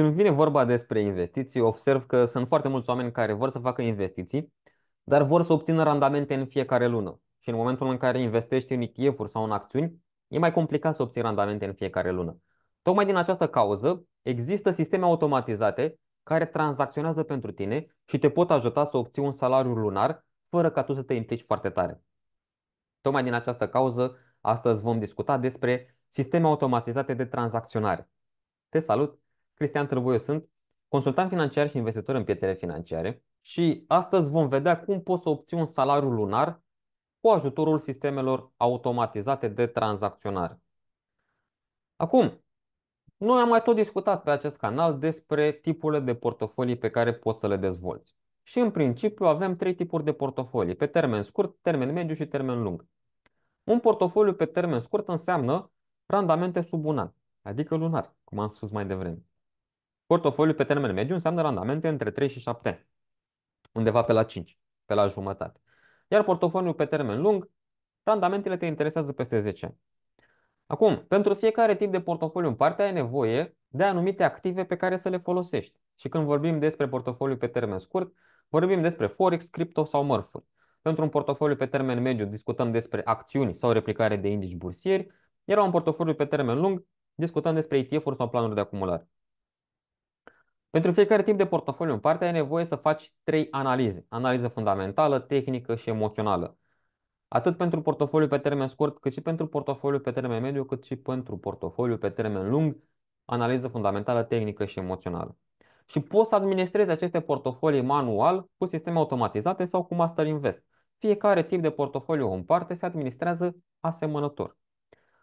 Când vine vorba despre investiții, observ că sunt foarte mulți oameni care vor să facă investiții, dar vor să obțină randamente în fiecare lună. Și în momentul în care investești în ETF-uri sau în acțiuni, e mai complicat să obții randamente în fiecare lună. Tocmai din această cauză, există sisteme automatizate care tranzacționează pentru tine și te pot ajuta să obții un salariu lunar fără ca tu să te implici foarte tare. Tocmai din această cauză, astăzi vom discuta despre sisteme automatizate de tranzacționare. Te salut! Cristian Târvoiu sunt, consultant financiar și investitor în piețele financiare și astăzi vom vedea cum poți să obții un salariu lunar cu ajutorul sistemelor automatizate de tranzacționare. Acum, noi am mai tot discutat pe acest canal despre tipurile de portofolii pe care poți să le dezvolți. Și în principiu avem trei tipuri de portofolii, pe termen scurt, termen mediu și termen lung. Un portofoliu pe termen scurt înseamnă randamente sub un an, adică lunar, cum am spus mai devreme. Portofoliul pe termen mediu înseamnă randamente între 3 și 7 ani, undeva pe la 5, pe la jumătate. Iar portofoliul pe termen lung, randamentele te interesează peste 10 ani. Acum, pentru fiecare tip de portofoliu în parte ai nevoie de anumite active pe care să le folosești. Și când vorbim despre portofoliu pe termen scurt, vorbim despre forex, cripto sau mărfuri. Pentru un portofoliu pe termen mediu discutăm despre acțiuni sau replicare de indici bursieri, iar un portofoliu pe termen lung discutăm despre ETF-uri sau planuri de acumulare. Pentru fiecare tip de portofoliu în parte ai nevoie să faci trei analize. Analiză fundamentală, tehnică și emoțională. Atât pentru portofoliu pe termen scurt, cât și pentru portofoliu pe termen mediu, cât și pentru portofoliu pe termen lung, analiză fundamentală, tehnică și emoțională. Și poți să administrezi aceste portofolii manual cu sisteme automatizate sau cu Master Invest. Fiecare tip de portofoliu în parte se administrează asemănător.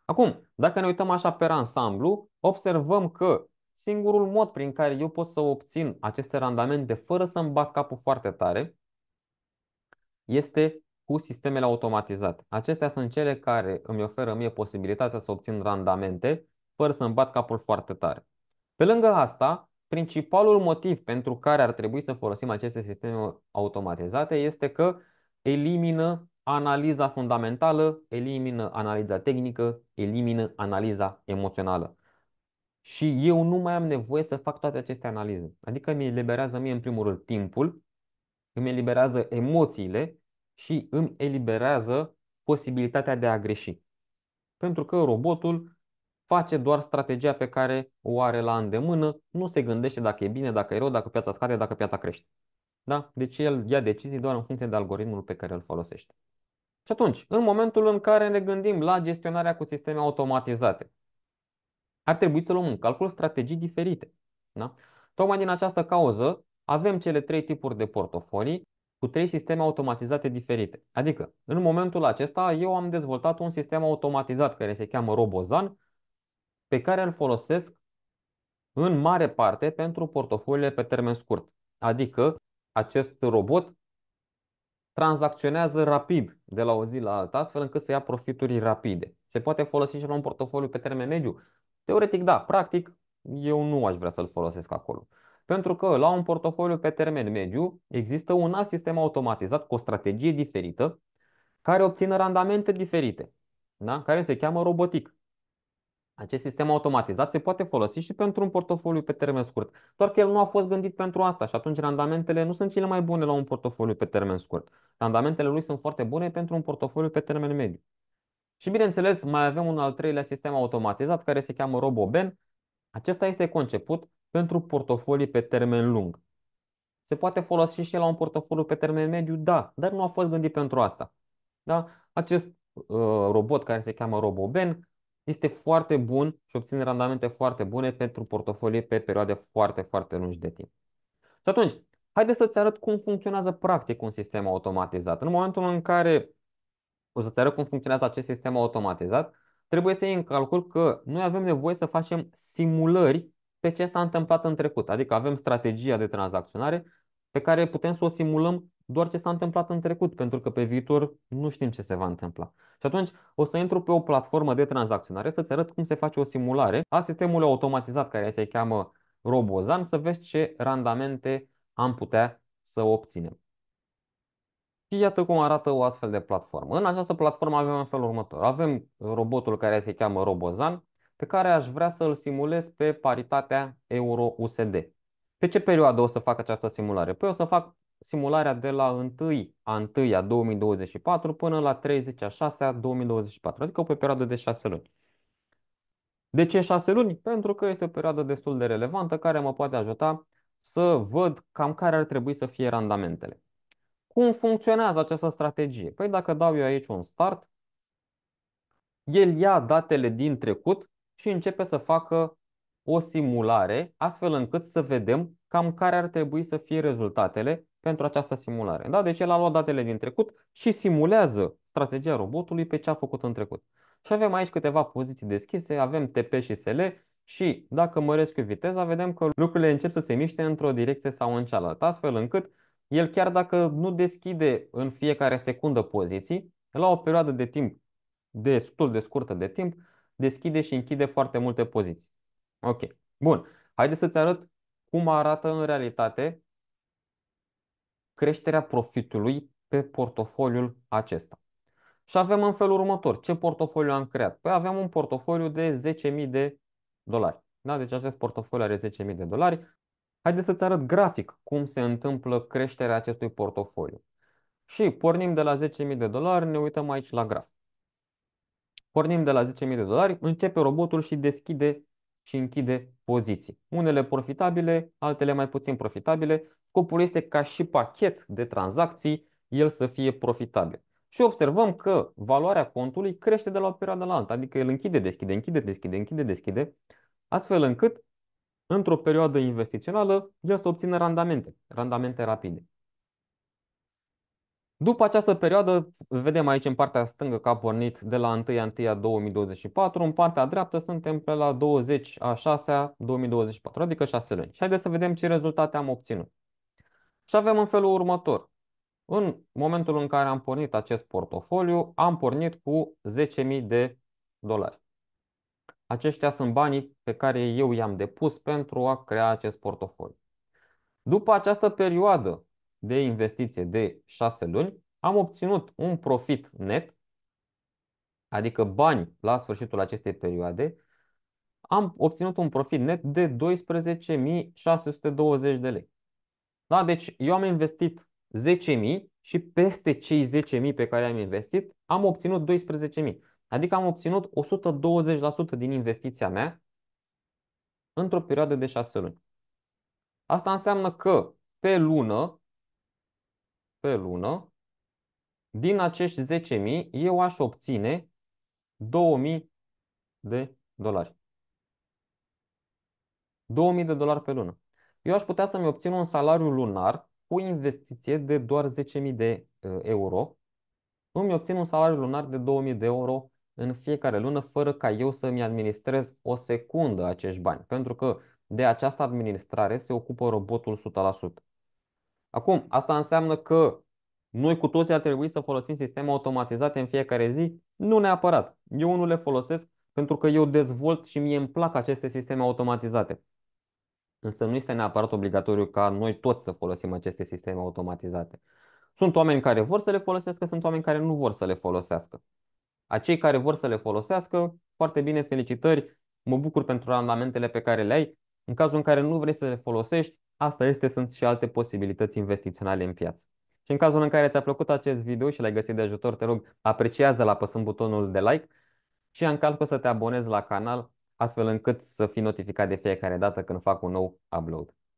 Acum, dacă ne uităm așa pe ansamblu, observăm că Singurul mod prin care eu pot să obțin aceste randamente fără să-mi bat capul foarte tare este cu sistemele automatizate. Acestea sunt cele care îmi oferă mie posibilitatea să obțin randamente fără să-mi bat capul foarte tare. Pe lângă asta, principalul motiv pentru care ar trebui să folosim aceste sisteme automatizate este că elimină analiza fundamentală, elimină analiza tehnică, elimină analiza emoțională și eu nu mai am nevoie să fac toate aceste analize. Adică mi eliberează mie în primul rând timpul, îmi eliberează emoțiile și îmi eliberează posibilitatea de a greși. Pentru că robotul face doar strategia pe care o are la îndemână, nu se gândește dacă e bine, dacă e rău, dacă piața scade, dacă piața crește. Da? Deci el ia decizii doar în funcție de algoritmul pe care îl folosește. Și atunci, în momentul în care ne gândim la gestionarea cu sisteme automatizate, ar trebui să luăm în calcul strategii diferite. Da? Tocmai din această cauză avem cele trei tipuri de portofolii cu trei sisteme automatizate diferite. Adică, în momentul acesta, eu am dezvoltat un sistem automatizat care se cheamă Robozan, pe care îl folosesc în mare parte pentru portofoliile pe termen scurt. Adică, acest robot tranzacționează rapid de la o zi la alta, astfel încât să ia profituri rapide. Se poate folosi și la un portofoliu pe termen mediu, Teoretic, da, practic, eu nu aș vrea să-l folosesc acolo. Pentru că la un portofoliu pe termen mediu există un alt sistem automatizat cu o strategie diferită care obțină randamente diferite, da? care se cheamă robotic. Acest sistem automatizat se poate folosi și pentru un portofoliu pe termen scurt, doar că el nu a fost gândit pentru asta și atunci randamentele nu sunt cele mai bune la un portofoliu pe termen scurt. Randamentele lui sunt foarte bune pentru un portofoliu pe termen mediu. Și bineînțeles, mai avem un al treilea sistem automatizat care se cheamă RoboBen. Acesta este conceput pentru portofolii pe termen lung. Se poate folosi și la un portofoliu pe termen mediu, da, dar nu a fost gândit pentru asta. Da? Acest uh, robot care se cheamă RoboBen este foarte bun și obține randamente foarte bune pentru portofolii pe perioade foarte, foarte lungi de timp. Și atunci, haideți să-ți arăt cum funcționează practic un sistem automatizat. În momentul în care o să-ți arăt cum funcționează acest sistem automatizat, trebuie să iei în calcul că noi avem nevoie să facem simulări pe ce s-a întâmplat în trecut. Adică avem strategia de tranzacționare pe care putem să o simulăm doar ce s-a întâmplat în trecut, pentru că pe viitor nu știm ce se va întâmpla. Și atunci o să intru pe o platformă de tranzacționare să-ți arăt cum se face o simulare a sistemului automatizat care se cheamă Robozan, să vezi ce randamente am putea să obținem. Și iată cum arată o astfel de platformă. În această platformă avem în felul următor. Avem uh, robotul care se cheamă Robozan, pe care aș vrea să îl simulez pe paritatea euro-USD. Pe ce perioadă o să fac această simulare? Păi o să fac simularea de la 1 a 1 2024 până la 30 a 6 a 2024, adică pe o perioadă de 6 luni. De ce 6 luni? Pentru că este o perioadă destul de relevantă care mă poate ajuta să văd cam care ar trebui să fie randamentele. Cum funcționează această strategie? Păi dacă dau eu aici un start, el ia datele din trecut și începe să facă o simulare, astfel încât să vedem cam care ar trebui să fie rezultatele pentru această simulare. Da? Deci el a luat datele din trecut și simulează strategia robotului pe ce a făcut în trecut. Și avem aici câteva poziții deschise, avem TP și SL și dacă măresc eu viteza, vedem că lucrurile încep să se miște într-o direcție sau în cealaltă, astfel încât el chiar dacă nu deschide în fiecare secundă poziții, la o perioadă de timp destul de scurtă de timp, deschide și închide foarte multe poziții. Ok, bun. Haideți să-ți arăt cum arată în realitate creșterea profitului pe portofoliul acesta. Și avem în felul următor. Ce portofoliu am creat? Păi avem un portofoliu de 10.000 de dolari. Da? Deci acest portofoliu are 10.000 de dolari. Haideți să-ți arăt grafic cum se întâmplă creșterea acestui portofoliu. Și pornim de la 10.000 de dolari, ne uităm aici la graf. Pornim de la 10.000 de dolari, începe robotul și deschide și închide poziții. Unele profitabile, altele mai puțin profitabile. Scopul este ca și pachet de tranzacții el să fie profitabil. Și observăm că valoarea contului crește de la o perioadă la alta, adică el închide, deschide, închide, deschide, închide, deschide, astfel încât într-o perioadă investițională, el să obțină randamente, randamente rapide. După această perioadă, vedem aici în partea stângă că a pornit de la 2024, în partea dreaptă suntem pe la 20 a 6 2024, adică 6 luni. Și haideți să vedem ce rezultate am obținut. Și avem în felul următor. În momentul în care am pornit acest portofoliu, am pornit cu 10.000 de dolari. Aceștia sunt banii pe care eu i-am depus pentru a crea acest portofoliu. După această perioadă de investiție de 6 luni, am obținut un profit net, adică bani la sfârșitul acestei perioade, am obținut un profit net de 12.620 de lei. Da? Deci eu am investit 10.000 și peste cei 10.000 pe care am investit am obținut 12.000. Adică am obținut 120% din investiția mea într-o perioadă de 6 luni. Asta înseamnă că pe lună, pe lună, din acești 10.000, eu aș obține 2.000 de dolari. 2.000 de dolari pe lună. Eu aș putea să-mi obțin un salariu lunar cu investiție de doar 10.000 de uh, euro. Îmi obțin un salariu lunar de 2.000 de euro în fiecare lună fără ca eu să-mi administrez o secundă acești bani, pentru că de această administrare se ocupă robotul 100%. Acum, asta înseamnă că noi cu toții ar trebui să folosim sisteme automatizate în fiecare zi? Nu neapărat. Eu nu le folosesc pentru că eu dezvolt și mie îmi plac aceste sisteme automatizate. Însă nu este neapărat obligatoriu ca noi toți să folosim aceste sisteme automatizate. Sunt oameni care vor să le folosească, sunt oameni care nu vor să le folosească. A cei care vor să le folosească, foarte bine, felicitări, mă bucur pentru randamentele pe care le ai. În cazul în care nu vrei să le folosești, asta este, sunt și alte posibilități investiționale în piață. Și în cazul în care ți-a plăcut acest video și l-ai găsit de ajutor, te rog, apreciază-l apăsând butonul de like și încalcă să te abonezi la canal, astfel încât să fii notificat de fiecare dată când fac un nou upload.